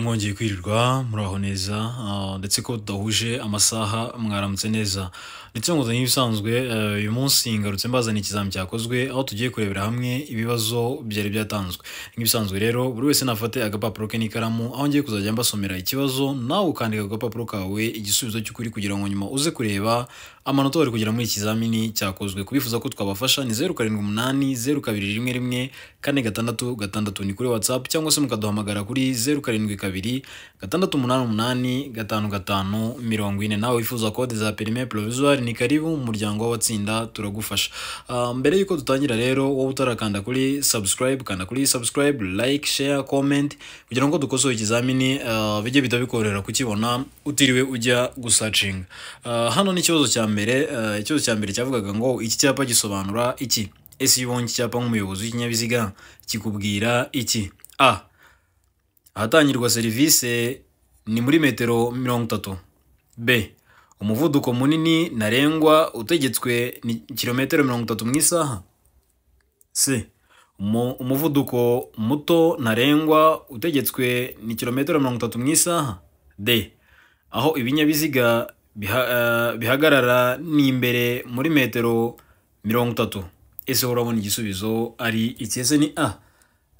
mwongeye kwirirwa muraho neza ah, ndetse ko tudahuje amasaha mwaramutse neza ndetse nk'uko nk'ibisanzwe eh, uyu munsi ngarutse mbazaniye ikizami cyakozwe aho tugiye kurebera hamwe ibibazo byari byatanzwe nk'ibisanzwe rero buri wese nafate agapapuro ke n'ikaramu aho ngiye kuzajya mbasomera ikibazo nawe ukandika ku kawe igisubizo cy'ukuri kugira ngo nyuma uze kureba amanota bari kugira muri ikizamini cyakozwe kubifuza ko twabafasha ni zeru karindwi umunani zeru kabiri rimwe rimwe kane gatandatu gatandatu ni kuri watsapu cyangwa se mukaduhamagara kuri zeru karindwi kabiri kabiri gatandatu umunani umunani gatanu gatanu mirongo ine nawe wifuza kode za perime provisoire ni karibu mu muryango w'abatsinda turagufasha ah, mbere yuko dutangira rero wowe utarakanda kuri subscribe kanda kuri subscribe like share comment kugira ngo dukosore ikizamini ah, bijye bita bikorohera kukibona utiriwe ujya gusacinga ah, hano nikibazo cya mbere ikibazo cya mbere cyavugaga ngo iki cyapa gisobanura iki ese iyo ubonye iki cyapa nk'umuyobozi w'ikinyabiziga kikubwira iki a ahatangirwa serivisi ni muri metero mirongo itatu b umuvuduko munini ntarengwa utegetswe ni kilometero mirongo itatu mu isaha c umuvuduko muto ntarengwa utegetswe ni kilometero mirongo itatu mu isaha d aho ibinyabiziga eh, bihagarara ni imbere muri metero mirongo itatu ese urabona igisubizo ari iki ese ni a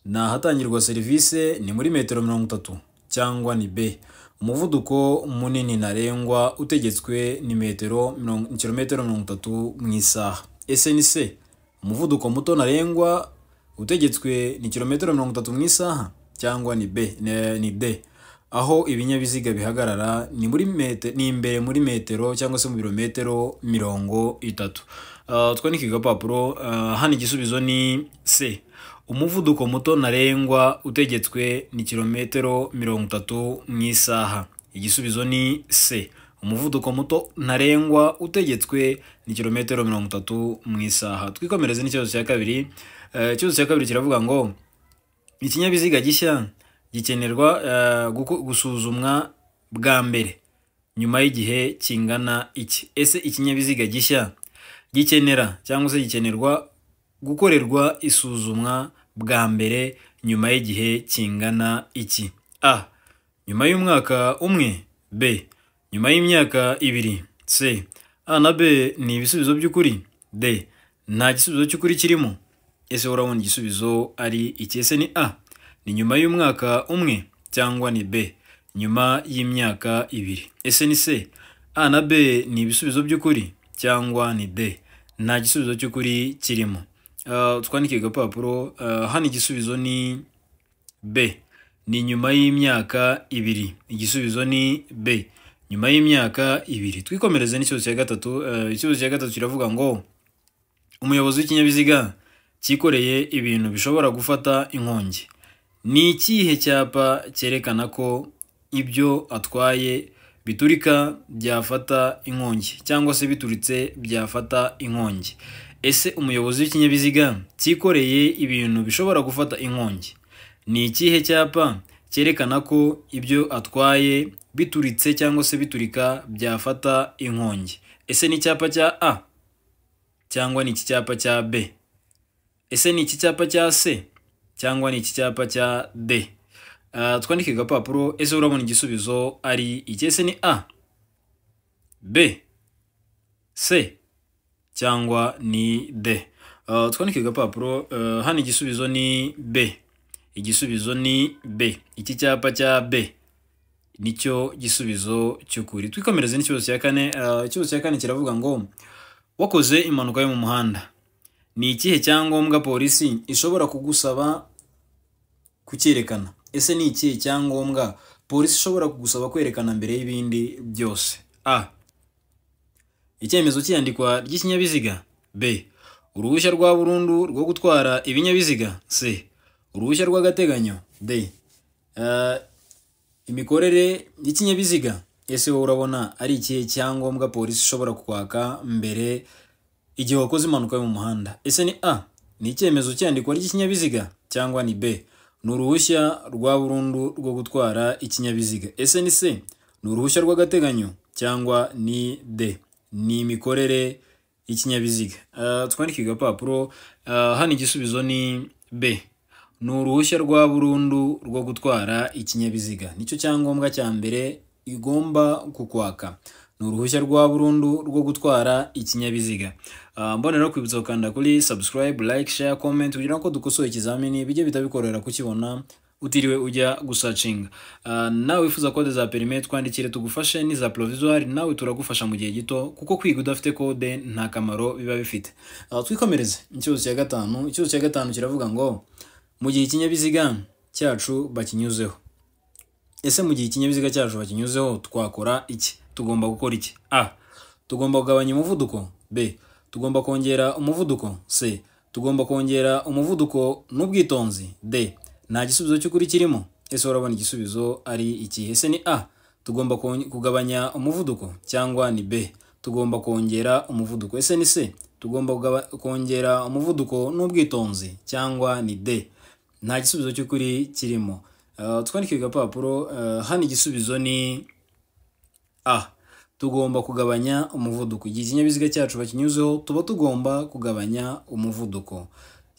ni ahatangirwa serivisi ni muri metero mirongo itatu cyangwa ni be umuvuduko munini ntarengwa utegetswe ni metero kilometero mirongo itatu mu isaha ese ni se umuvuduko muto ntarengwa utegetswe ni kilometero mirongo itatu mu isaha cyangwa ni be ni de aho ibinyabiziga bihagarara ni muri metero ni imbere muri metero cyangwa se mu birometero mirongo itatu ah, twa ni kigapapuro ah, hano igisubizo ni c umuvuduko muto ntarengwa utegetswe ni kilometero mirongo itatu mu isaha igisubizo ni c umuvuduko muto ntarengwa utegetswe ni kilometero mirongo itatu mu isaha twikomereze n'ikibazo cya kabiri eh, ikibazo cya kabiri kiravuga ngo ikinyabiziga gishya gikenerwa eh, gusuzumwa bwa mbere nyuma y'igihe kingana iki ese ikinyabiziga gishya gikenera cyangwa se gikenerwa gukorerwa isuzumwa bwa mbere nyuma y'igihe kingana iki a nyuma y'umwaka umwe b nyuma y'imyaka ibiri c a na b ni ibisubizo by'ukuri d nta gisubizo cy'ukuri kirimo ese urabona igisubizo ari iki ese ni a ni nyuma y'umwaka umwe cyangwa ni b nyuma y'imyaka ibiri ese ni c a na b ni ibisubizo by'ukuri cyangwa ni d nta gisubizo cy'ukuri kirimo Eh, twandike agapapuro eh, hano igisubizo ni b ni nyuma y'imyaka ibiri igisubizo ni b nyuma y'imyaka ibiri twikomereze n'ikibazo cya gatatu eh, ikibazo cya gatatu kiravuga ngo umuyobozi w'ikinyabiziga cyikoreye ibintu bishobora gufata inkongi ni ikihe cyapa cyerekana ko ibyo atwaye biturika byafata inkongi cyangwa se bituritse byafata inkongi ese umuyobozi w'ikinyabiziga cyikoreye ibintu bishobora gufata inkongi ni ikihe cyapa cyerekana ko ibyo atwaye bituritse cyangwa se biturika byafata inkongi ese ni icyapa cya a cyangwa ni iki cyapa cya b ese ni iki cyapa cya c cyangwa ni iki cyapa cya d ah, twandike agapapuro ese urabona igisubizo ari iki ese ni a b c cyangwa ni D uh, twanike agapapuro uh, hano igisubizo ni B igisubizo ni B iki cyapa cya B nicyo gisubizo cy'ukuri twikomereze n'ikibazo cya kane uh, ikibazo cya kane kiravuga ngo wakoze impanuka yo mu muhanda ni ikihe cyangombwa polisi ishobora kugusaba kucyerekana ese ni ikihe cyangombwa polisi ishobora kugusaba kwerekana mbere y'ibindi byose a icyemezo cy'iyandikwa ry'ikinyabiziga b uruhushya rwa burundu rwo gutwara ibinyabiziga c uruhushya rw'agateganyo d e, imikorere y'ikinyabiziga ese wowe urabona ari ikihe cyangombwa polisi ishobora kwaka mbere igihe wakoze impanuka yo mu muhanda ese ni a ni icyemezo cy'iyandikwa ry'ikinyabiziga cyangwa ni b ni uruhushya rwa burundu rwo gutwara ikinyabiziga ese ni c ni uruhushya rw'agateganyo cyangwa ni d ni imikorere y'ikinyabiziga eh, twandike agapapuro eh, hano igisubizo ni b ni uruhushya rwa burundu rwo gutwara ikinyabiziga nicyo cyangombwa cya mbere igomba kukwaka ni uruhushya rwa burundu rwo gutwara ikinyabiziga eh, mbonera no kwibutsa gukanda kuri subscribe like share comment kugira ngo dukosore ikizamini bijye bitabikorera kukibona utiriwe ujya gusacinga ah, nawe wifuza kode za perime twandikire tugufashe za provizwari nawe turagufasha mu gihe gito kuko kwiga udafite kode nta kamaro biba bifite ah, twikomereze icyuzi cya gatanu ikibazo cya gatanu kiravuga ngo mu gihe ikinyabiziga cyacu bakinyuzeho ese mu gihe ikinyabiziga cyacu bakinyuzeho twakora iki tugomba gukora iki a tugomba kugabanya umuvuduko b tugomba kongera umuvuduko c tugomba kongera umuvuduko n'ubwitonzi d nta gisubizo cy'ukuri kirimo ese urabona igisubizo ari iki ese ni a tugomba kugabanya umuvuduko cyangwa ni b tugomba kongera umuvuduko ese ni c tugomba kongera umuvuduko n'ubwitonzi cyangwa ni d nta gisubizo cy'ukuri kirimo eh, twandike agapapuro eh, hano igisubizo ni a tugomba kugabanya umuvuduko igihe ikinyabiziga cyacu bakinyuzeho tuba tugomba kugabanya umuvuduko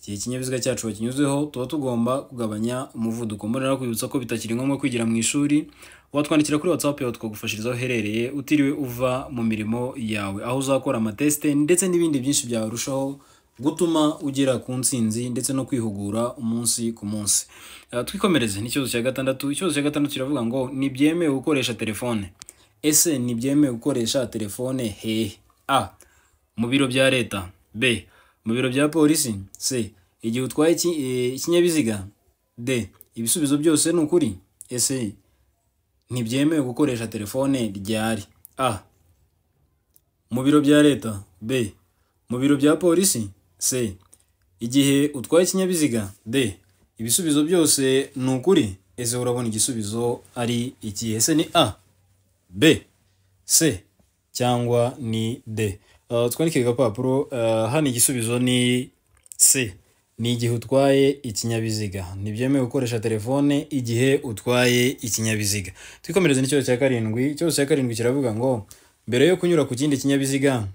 igihe ikinyabiziga cyacu bakinyuzeho tuba tugomba kugabanya umuvuduko muri rero kwibutsa ko bitakiri ngombwa kwigira mu ishuri watwandikira kuri whatsapp yawe tukagufashiriza aho uherereye utiriwe uva mu mirimo yawe aho uzakora amateste ndetse n'ibindi byinshi byarushaho gutuma ugera ku ntsinzi ndetse no kwihugura umunsi ku munsi eh, twikomereze n'ikibazo cya gatandatu ikibazo cya gatandatu kiravuga ngo ntibyemewe gukoresha telefone ese ntibyemewe gukoresha telefone hehe a mu biro bya leta b mu biro bya polisi c igihe utwaye e, ikinyabiziga d ibisubizo byose ni ukuri ese ntibyemewe gukoresha telefone ryari a mu biro bya leta b mu biro bya polisi c igihe utwaye ikinyabiziga d ibisubizo byose ni ukuri ese urabona igisubizo ari ikihe se ni a b c cyangwa ni d Eh, twandikire agapapuro eh, hano igisubizo ni C ni igihe utwaye ikinyabiziga ntibyemewe gukoresha telefone igihe utwaye ikinyabiziga twikomereze n'ikibazo cya karindwi ikibazo cya karindwi kiravuga ngo mbere yo kunyura ku kindi kinyabiziga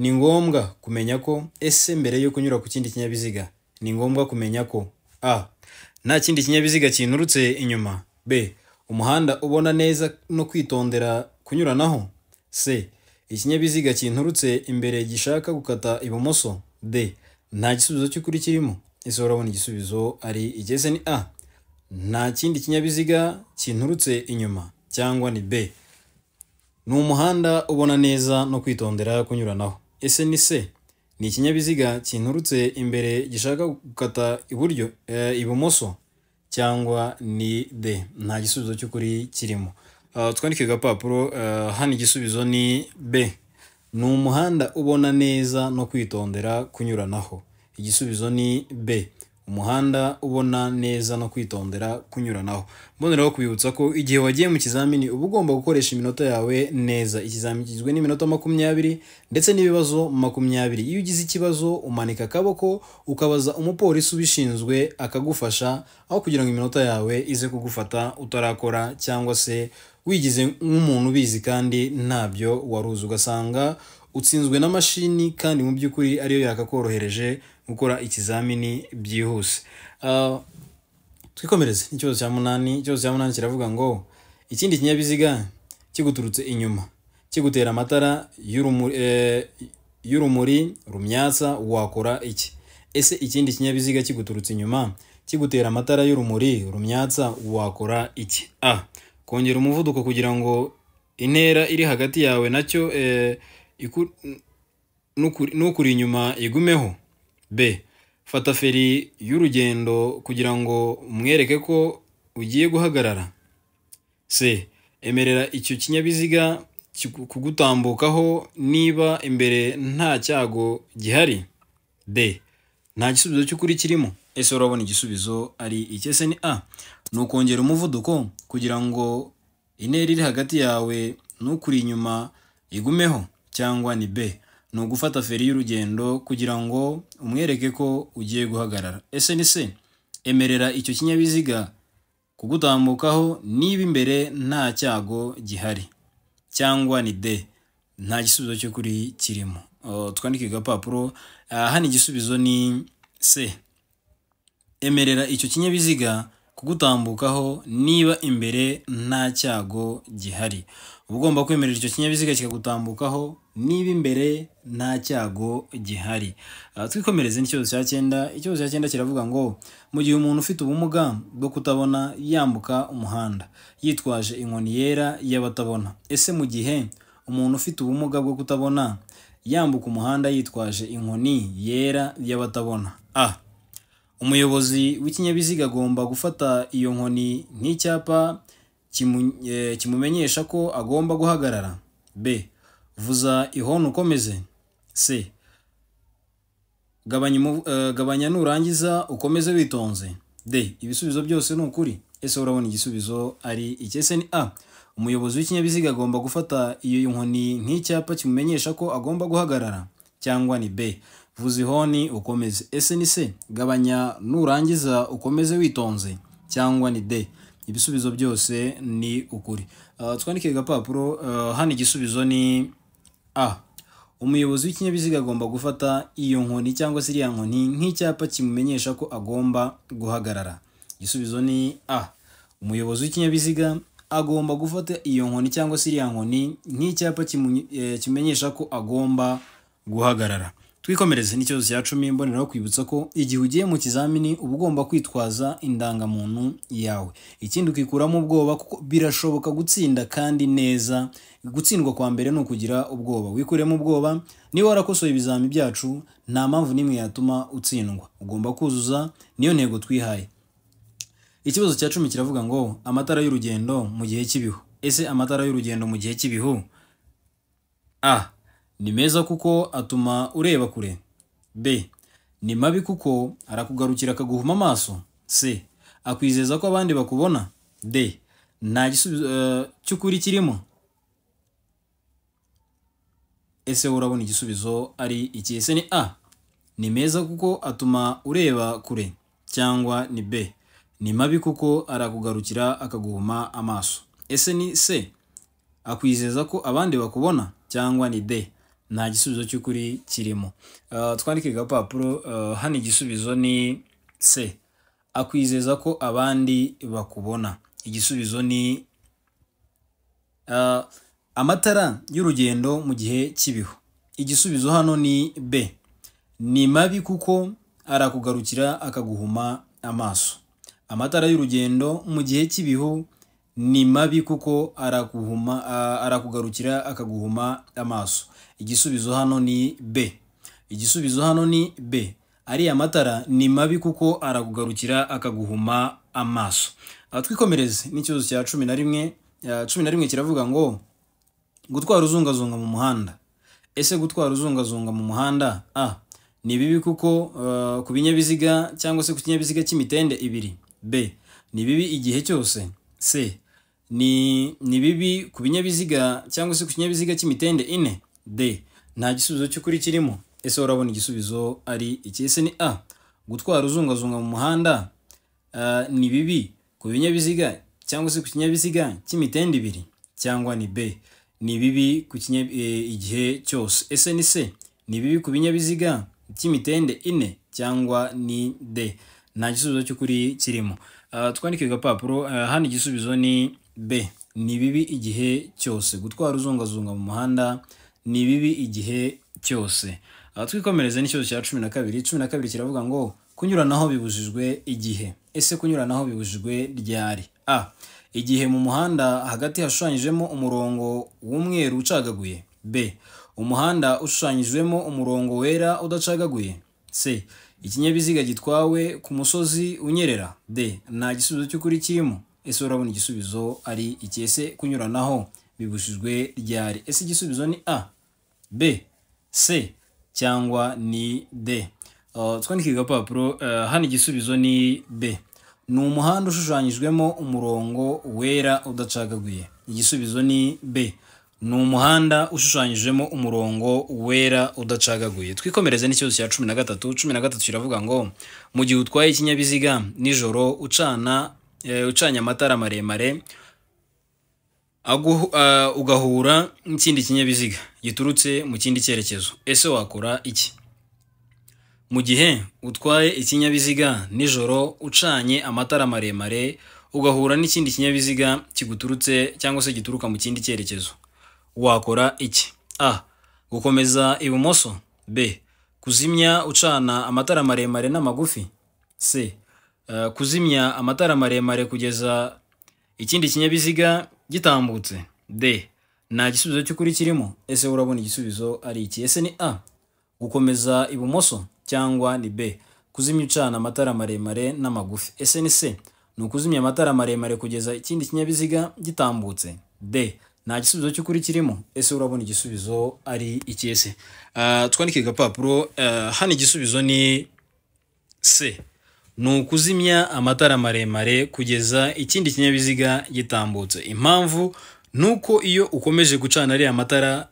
ni ngombwa kumenya ko ese mbere yo kunyura ku kindi kinyabiziga ni ngombwa kumenya ko a nta kindi kinyabiziga kinturutse inyuma b umuhanda ubona neza no kwitondera kunyuranaho c ikinyabiziga kinturutse imbere gishaka gukata ibumoso d nta gisubizo cy'ukuri kirimo ese urabona igisubizo ari igeze ni a nta kindi kinyabiziga kinturutse inyuma cyangwa ni b ni umuhanda ubona neza no kwitondera kunyuranaho ese ni c ni ikinyabiziga kinturutse imbere gishaka gukata iburyo eh, ibumoso cyangwa ni d nta gisubizo cy'ukuri kirimo Eh, twandike agapapuro eh, hano igisubizo ni b ni umuhanda ubona neza no kwitondera kunyuranaho igisubizo ni b umuhanda ubona neza no kwitondera kunyuranaho mboneraho kubibutsa ko igihe wagiye mu kizamini uba ugomba gukoresha iminota yawe neza ikizamini kigizwe n'iminota makumyabiri ndetse n'ibibazo makumyabiri iyo ugize ikibazo umanika akaboko ukabaza umupolisi ubishinzwe akagufasha aho kugira ngo iminota yawe ize kugufata utarakora cyangwa se wigize nk'umuntu ubizi kandi ntabyo waruzi ugasanga utsinzwe na mashini kandi mu by'ukuri ariyo yakakorohereje gukora ikizamini byihuse uh, twikomereze ikibazo cya munani ikibazo cya munani kiravuga ngo ikindi kinyabiziga kiguturutse inyuma kigutera amatara eh, y'urumuri rumyatsa wakora iki ese ikindi kinyabiziga kiguturutse inyuma kigutera amatara y'urumuri rumyatsa wakora iki a kongera umuvuduko kugira ngo intera iri hagati yawe nacyo eh, n'ukuri inyuma igumeho b fata feri y'urugendo kugira ngo mwereke ko ugiye guhagarara c emerera icyo kinyabiziga kugutambukaho niba imbere nta cyago gihari d nta gisubizo cy'ukuri kirimo ese urabona igisubizo ari iki ni a ni ukongera umuvuduko kugira ngo intera iri hagati yawe n'ukuri inyuma igumeho cyangwa ni b ni ugufata feri y'urugendo kugira ngo umwereke ko ugiye guhagarara ese nise emerera icyo kinyabiziga kugutambukaho niba imbere nta cyago gihari cyangwa ni de nta gisubizo cyo kuri kirimo twandike agapapuro hano igisubizo ni se emerera icyo kinyabiziga kugutambukaho niba imbere nta cyago gihari uba ugomba kwemerera icyo kinyabiziga kikagutambukaho niba imbere nta cyago gihari ah, twikomereze n'ikibazo cya cyenda ikibazo cya cyenda kiravuga ngo mu gihe umuntu ufite ubumuga bwo kutabona yambuka umuhanda yitwaje inkoni yera y'abatabona ese mu gihe umuntu ufite ubumuga bwo kutabona yambuka umuhanda yitwaje inkoni yera y'abatabona a umuyobozi w'ikinyabiziga agomba gufata iyo nkoni nk'icyapa e, kimumenyesha ko agomba guhagarara b vuza ihoni ukomeze c e, gabanya nurangiza ukomeze witonze d ibisubizo byose ni ukuri ese urabona igisubizo ari iki ni a umuyobozi w'ikinyabiziga agomba gufata iyo nkoni nk'icyapa kimumenyesha ko agomba guhagarara cyangwa ni b vuza ukomeze ese ni se gabanya nurangiza ukomeze witonze cyangwa ni de ibisubizo byose ni ukuri ah, twandike agapapuro ah, hano igisubizo ni a umuyobozi w'ikinyabiziga agomba gufata iyo nkoni cyangwa se iriya nkoni nk'icyapa kimumenyesha ko agomba guhagarara igisubizo ni a umuyobozi w'ikinyabiziga agomba gufata iyo nkoni cyangwa se iriya nkoni nk'icyapa eh, kimenyesha ko agomba guhagarara twikomereze n'ikibazo cya cumi mboneraho kwibutsa ko igihe ugiye mu kizamini uba ugomba kwitwaza indangamuntu yawe ikindi ukikuramo ubwoba kuko birashoboka gutsinda kandi neza gutsindwa kwa mbere ni ukugira ubwoba wikuremo ubwoba niba warakosoye ibizami byacu nta mpamvu n'imwe yatuma utsindwa ugomba kuzuza niyo ntego twihaye ikibazo cya cumi kiravuga ngo amatara y'urugendo mu gihe cy'ibihu ese amatara y'urugendo mu gihe cy'ibihu a ni meza kuko atuma ureba kure b ni mabi kuko arakugarukira akaguhuma amaso c akwizeza ko abandi bakubona d nta gisubizo eh, cy'ukuri kirimo ese urabona igisubizo ari iki ese ni a ni meza kuko atuma ureba kure cyangwa ni b ni mabi kuko arakugarukira akaguhuma amaso ese ni c akwizeza ko abandi bakubona cyangwa ni d nta gisubizo cy'ukuri kirimo eh, twandike agapapuro eh, hano igisubizo ni se akwizeza ko abandi bakubona igisubizo ni eh, amatara y'urugendo mu gihe cy'ibihu igisubizo hano ni b ni mabi kuko arakugarukira akaguhuma amaso amatara y'urugendo mu gihe cy'ibihu ni mabi kuko arakuhuma ah, arakugarukira akaguhuma amaso igisubizo hano ni b igisubizo hano ni b ariya matara ni mabi kuko arakugarukira akaguhuma amaso ah, twikomereze n'ikibazo cya cumi na rimwe ah, cumi na rimwe kiravuga ngo gutwara uzungazunga mu muhanda ese gutwara uzungazunga mu muhanda a ni bibi kuko ku binyabiziga cyangwa se ku kinyabiziga cy'imitende ibiri b ni bibi igihe cyose c ni bibi ku binyabiziga cyangwa se ku kinyabiziga cy'imitende ine de nta gisubizo cy'ukuri kirimo ese urabona igisubizo ari iki ese ni a gutwara uzungazunga mu muhanda ni bibi ku binyabiziga cyangwa se ku kinyabiziga cy'imitende ibiri cyangwa ni b ni bibi ku e, igihe cyose ese ni c ni bibi ku binyabiziga by'imitende ine cyangwa ni d nta gisubizo cy'ukuri kirimo twandike agapapuro hano igisubizo ni b ni bibi igihe cyose gutwara uzungazunga mu muhanda ni bibi igihe cyose aha twikomereze n'ikibazo cya cumi na kabiri cumi na kabiri kiravuga ngo kunyuranaho bibujijwe igihe ese kunyuranaho bibujijwe ryari a igihe mu muhanda hagati hashushanyijemo umurongo w'umweru ucagaguye b umuhanda ushushanyijwemo umurongo wera udacagaguye c ikinyabiziga gitwawe ku musozi unyerera d nta gisubizo cy'ukuri kirimo ese urabona igisubizo ari iki ese kunyuranaho bibujijwe ryari ese igisubizo ni a b c cyangwa ni d uh, twandike agapapuro uh, hano igisubizo ni b ni umuhanda ushushanyijwemo umurongo wera udacagaguye igisubizo ni b ni umuhanda ushushanyijemo umurongo wera udacagaguye twikomereze n'ikibazo cya cumi na gatatu cumi na gatatu kiravuga ngo mu gihe utwaye ikinyabiziga nijoro ucana Eh, ucanye amatara maremare eh, ugahura n'ikindi kinyabiziga giturutse mu kindi cyerekezo ese wakora iki mu gihe utwaye ikinyabiziga nijoro ucanye amatara maremare ugahura n'ikindi kinyabiziga kiguturutse cyangwa se gituruka mu kindi cyerekezo wakora iki a gukomeza ibumoso b kuzimya ucana amatara maremare n'amagufi c Eh, kuzimya amatara maremare kugeza ikindi kinyabiziga gitambutse d nta gisubizo cy'ukuri kirimo ese urabona igisubizo ari iki ese ni a gukomeza ibumoso cyangwa ni b kuzimya ucana amatara maremare n'amagufi ese ni c ni ukuzimya amatara maremare kugeza ikindi kinyabiziga gitambutse d nta gisubizo cy'ukuri kirimo ese urabona igisubizo ari iki ese eh, twandike igapapuro eh, hano igisubizo ni c ni ukuzimya amatara maremare kugeza ikindi kinyabiziga gitambutse impamvu ni uko iyo ukomeje gucana ariya matara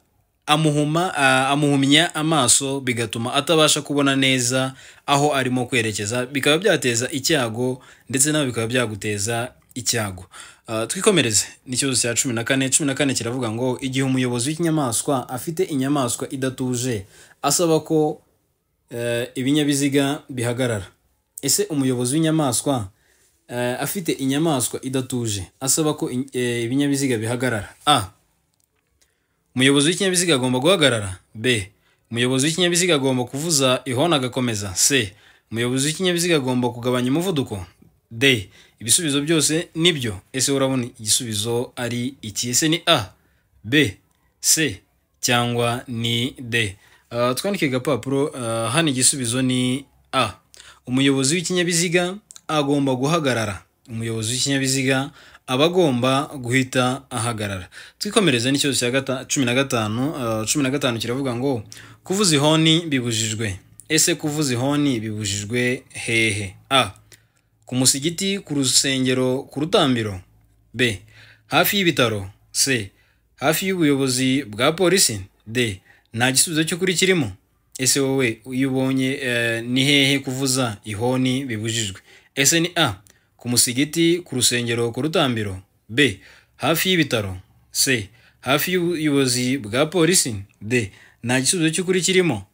amuhuma ah, amuhumya amaso bigatuma atabasha kubona neza aho arimo kwerekeza bikaba byateza icyago ndetse nawe bikaba byaguteza icyago ah, twikomereze n'ikibazo cya cumi na kane cumi na kane kiravuga ngo igihe umuyobozi w'ikinyamaswa afite inyamaswa idatuje asaba ko eh, ibinyabiziga bihagarara ese umuyobozi w'inyamaswa eh, afite inyamaswa idatuje asaba ko eh, ibinyabiziga bihagarara a umuyobozi w'ikinyabiziga agomba guhagarara b umuyobozi w'ikinyabiziga agomba kuvuza ihoni agakomeza c umuyobozi w'ikinyabiziga agomba kugabanya umuvuduko d ibisubizo byose nibyo ese urabona igisubizo ari iki ese ni a b c cyangwa ni d ah, twandike agapapuro ah, hano igisubizo ni a umuyobozi w'ikinyabiziga agomba guhagarara umuyobozi w'ikinyabiziga aba agomba guhita ahagarara twikomereze n'ikibazo cya cumi na gatanu eh, cumi na gatanu kiravuga ngo kuvuza ihoni bibujijwe ese kuvuza ihoni bibujijwe hehe a ku musigiti ku rusengero ku rutambiro b hafi y'ibitaro c hafi y'ubuyobozi bwa polisi d nta gisubizo cy'ukuri kirimo ese wowe iyo ubonye eh, ni hehe kuvuza ihoni bibujijwe ese ni a ku musigiti ku rusengero ku rutambiro b hafi y'ibitaro c hafi y'ubuyobozi bwa polisi d nta gisubizo cy'ukuri kirimo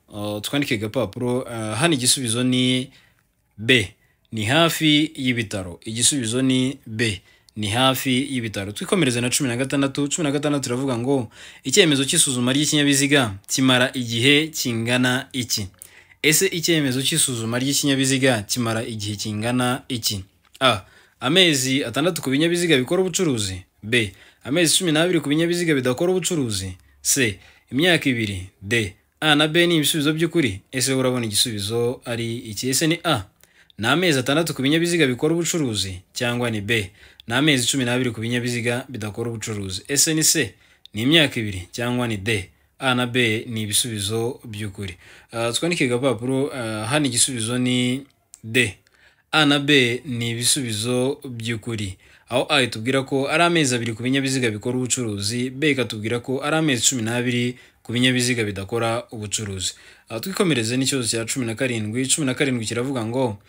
twandike agapapuro eh, hano igisubizo ni b ni hafi y'ibitaro igisubizo ni b ni hafi y'ibitaro twikomereze na cumi na gatandatu cumi na gatandatu turavuga ngo icyemezo cy'isuzuma ry'ikinyabiziga kimara igihe kingana iki ese icyemezo cy'isuzuma ry'ikinyabiziga kimara igihe kingana iki a amezi atandatu ku binyabiziga bikora ubucuruzi b amezi cumi n'abiri ku binyabiziga bidakora ubucuruzi c imyaka ibiri d a na b ni ibisubizo by'ukuri ese urabona igisubizo ari iki ese ni a ni amezi atandatu ku binyabiziga bikora ubucuruzi cyangwa ni b ni amezi cumi n'abiri ku binyabiziga bidakora ubucuruzi ese ni se ni imyaka ibiri cyangwa ni d a na b ni ibisubizo by'ukuri ah, twandike agapapuro ah, hano igisubizo ni d a na b ni ibisubizo by'ukuri aho a itubwira ko ari amezi abiri ku binyabiziga bikora ubucuruzi b ikatubwira ko ari amezi cumi n'abiri ku binyabiziga bidakora ubucuruzi aha twikomereze n'ikibazo cya cumi na karindwi cumi na karindwi kiravuga ngo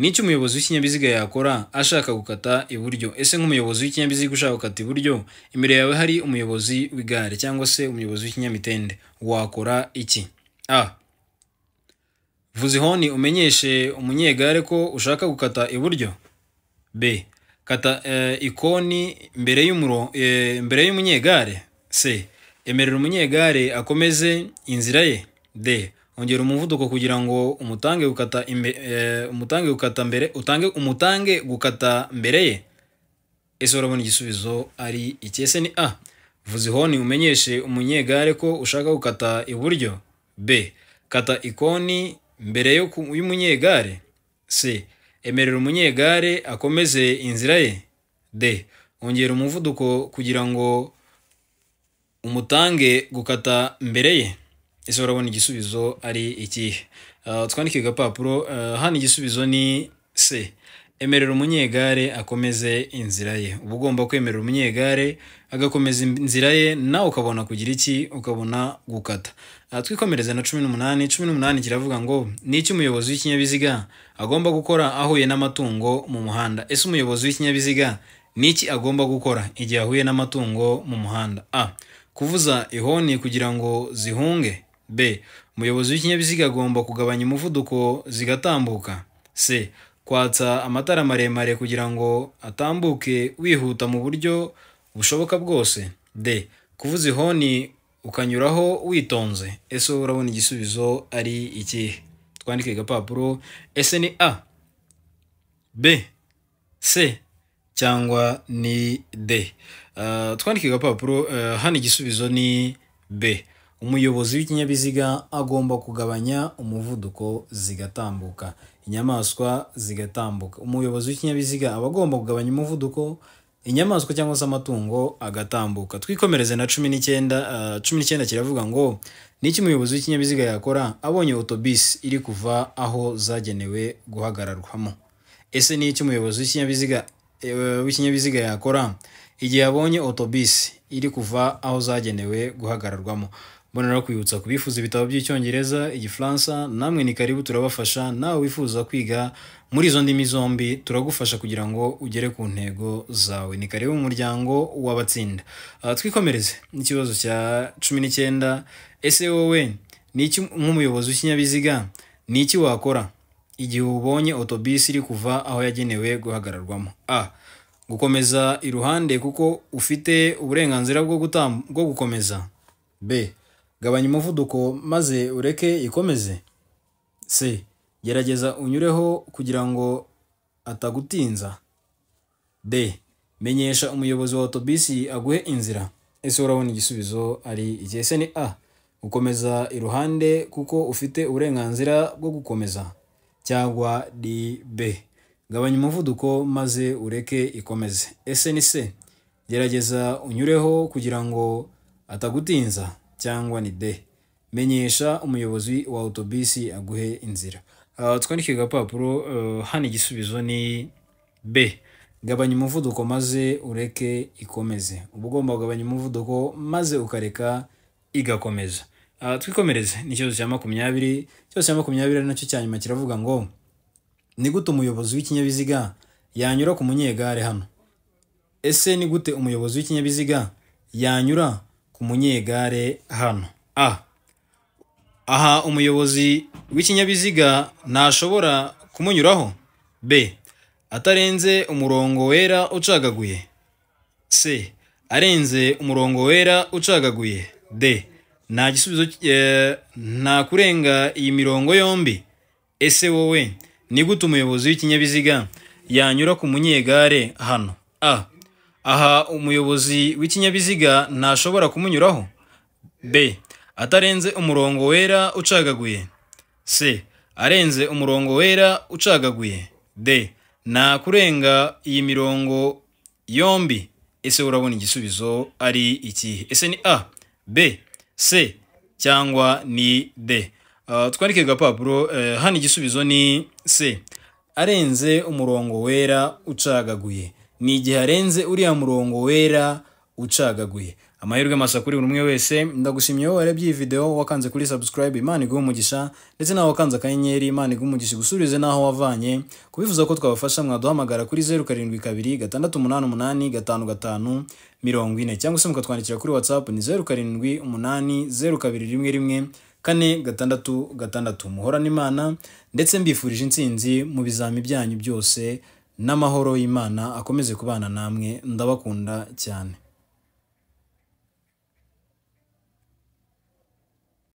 n'icyo umuyobozi w'ikinyabiziga yakora ashaka gukata iburyo ese nk'umuyobozi w'ikinyabiziga ushaka gukata iburyo imbere yawe hari umuyobozi w'igare cyangwa se umuyobozi w'ikinyamitende wakora iki a vuza umenyeshe umunyegare ko ushaka gukata iburyo b kata eh, ikoni mbere y'umuro eh, mbere y'umunyegare c emerera umunyegare akomeze inzira ye d ongera umuvuduko kugira ngo umutange gukata eh, umutange gukata mbere utange umutange gukata mbere ye ese urabona igisubizo ari icyese ni a vuze ihoni umenyeshe umunyegare ko ushaka gukata iburyo b kata ikoni mbere y'umunyegare c emerera umunyegare akomeze inzira ye d ongera umuvuduko kugira ngo umutange gukata mbere ye ese urabona igisubizo ari ikihe uh, twandike agapapuro uh, hano igisubizo ni se emerera umunyegare akomeze inzira ye uba ugomba kwemerera umunyegare agakomeza inzira ye nawe ukabona kugira iki ukabona gukata uh, twikomereza na cumi n'umunani cumi n'umunani kiravuga ngo ni iki umuyobozi w'ikinyabiziga agomba gukora ahuye n'amatungo mu muhanda ese umuyobozi w'ikinyabiziga ni iki agomba gukora igihe ahuye n'amatungo mu muhanda a kuvuza ihoni kugira ngo zihunge b umuyobozi w'ikinyabiziga agomba kugabanya umuvuduko zigatambuka c kwatsa amatara maremare kugira ngo atambuke wihuta mu buryo bushoboka bwose d kuvuza ihoni ukanyuraho witonze ese urabona igisubizo ari ikihe twandike agapapuro ese ni a b c cyangwa ni d ah, twandike agapapuro ah, hano igisubizo ni b umuyobozi w'ikinyabiziga agomba kugabanya umuvuduko zigatambuka inyamaswa zigatambuka umuyobozi w'ikinyabiziga aba agomba kugabanya umuvuduko inyamaswa cyangwa se amatungo agatambuka twikomereze na cumi n'icyenda eh, cumi n'icyenda kiravuga ngo n'iki umuyobozi w'ikinyabiziga yakora abonye otobisi iri kuva aho zagenewe guhagararwamo ese ni umuyobozi w'ikinyabiziga eh, w'ikinyabiziga yakora igihe abonye otobisi iri kuva aho zagenewe guhagararwamo mboneraho kwibutsa ku bifuza ibitabo by'icyongereza igifaransa namwe ni karibu turabafasha nawe wifuza kwiga muri izo ndimi zombi turagufasha kugira ngo ugere ku ntego zawe ni karibu mu muryango w'abatsinda ah, twikomereze n'ikibazo cya cumi n'icyenda ese wowe niki nk'umuyobozi w'ikinyabiziga ni iki wakora igihe ubonye otobisi iri kuva aho yagenewe guhagararwamo a gukomeza iruhande kuko ufite uburenganzira bwo gukomeza b gabanya umuvuduko maze ureke ikomeze se gerageza unyureho kugira ngo atagutinza d menyesha umuyobozi wa otobisi aguhe inzira ese urabona igisubizo ari igihe se ni a gukomeza iruhande kuko ufite uburenganzira bwo gukomeza cyangwa di be gabanya umuvuduko maze ureke ikomeze ese ni se gerageza unyureho kugira ngo atagutinza cyangwa ni de menyesha umuyobozi wa autobisi aguhe inzira ah, twandikiye agapapuro eh, hano igisubizo ni b gabanya umuvuduko maze ureke ikomeze uba ugomba kugabanya umuvuduko maze ukareka igakomeza ah, twikomereze ni ikibazo cya makumyabiri cyose cya makumyabiri ari nacyo cya nyuma kiravuga ngo ni gute umuyobozi w'ikinyabiziga yanyura ku munyegare hano ese ni gute umuyobozi w'ikinyabiziga yanyura ku munyegare hano a aha umuyobozi w'ikinyabiziga ntashobora kumunyuraho b atarenze umurongo wera ucagaguye c arenze umurongo wera ucagaguye d nta gisubizo eh, nta kurenga iyi mirongo yombi ese wowe ni gute umuyobozi w'ikinyabiziga yanyura ku munyegare hano a aha umuyobozi w'ikinyabiziga ntashobora kumunyuraho b atarenze umurongo wera ucagaguye c arenze umurongo wera ucagaguye d nta kurenga iyi mirongo yombi ese urabona igisubizo ari iki ese ni a b c cyangwa ni d ah, twandike agapapuro eh, hano igisubizo ni c arenze umurongo wera ucagaguye ni igihe arenze uriya murongo wera ucagaguye amahirwe masa kuri buri umwe wese ndagushimiye wowe warebye iyi videwo wakanze kuri subscribe imana iguha umugisha ndetse nawe wakanze akanyenyeri imana iguha umugisha igusubirize n'aho wavanye kubivuza ko twabafasha mwaduhamagara kuri zeru karindwi kabiri gatandatu umunani umunani gatanu gatanu mirongo ine cyangwa se mukatwandikira kuri whatsapp ni zeru karindwi umunani zeru kabiri rimwe rimwe kane gatandatu gatandatu muhorane imana ndetse mbifurije intsinzi mu bizami byanyu byose n'amahoro y'Imana akomeze kubana namwe ndabakunda cyane